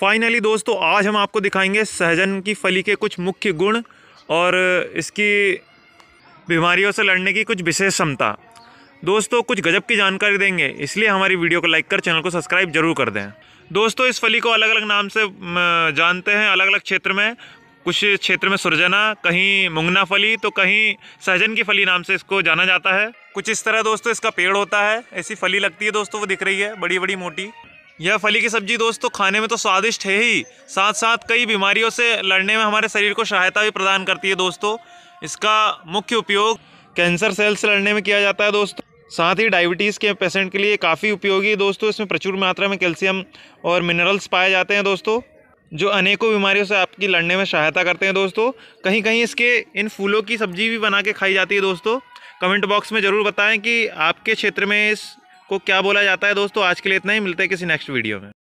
finally दोस्तों आज हम आपको दिखाएंगे सहजन की फली के कुछ मुख्य गुण और इसकी बीमारियों से लड़ने की कुछ विशेष क्षमता दोस्तों कुछ गजब की जानकारी देंगे इसलिए हमारी वीडियो को लाइक कर चैनल को सब्सक्राइब जरूर कर दें दोस्तों इस फली को अलग अलग नाम से जानते हैं अलग अलग क्षेत्र में कुछ क्षेत्र में सुरजना कहीं मुंगना फली तो कहीं सहजन की फली नाम से इसको जाना जाता है कुछ इस तरह दोस्तों इसका पेड़ होता है ऐसी फली लगती है दोस्तों वो दिख रही है बड़ी बड़ी मोटी यह फली की सब्जी दोस्तों खाने में तो स्वादिष्ट है ही साथ साथ कई बीमारियों से लड़ने में हमारे शरीर को सहायता भी प्रदान करती है दोस्तों इसका मुख्य उपयोग कैंसर सेल्स से लड़ने में किया जाता है दोस्तों साथ ही डायबिटीज़ के पेशेंट के लिए काफ़ी उपयोगी है दोस्तों इसमें प्रचुर मात्रा में कैल्शियम और मिनरल्स पाए जाते हैं दोस्तों जो अनेकों बीमारियों से आपकी लड़ने में सहायता करते हैं दोस्तों कहीं कहीं इसके इन फूलों की सब्जी भी बना के खाई जाती है दोस्तों कमेंट बॉक्स में ज़रूर बताएं कि आपके क्षेत्र में इस को क्या बोला जाता है दोस्तों आज के लिए इतना ही मिलते हैं किसी नेक्स्ट वीडियो में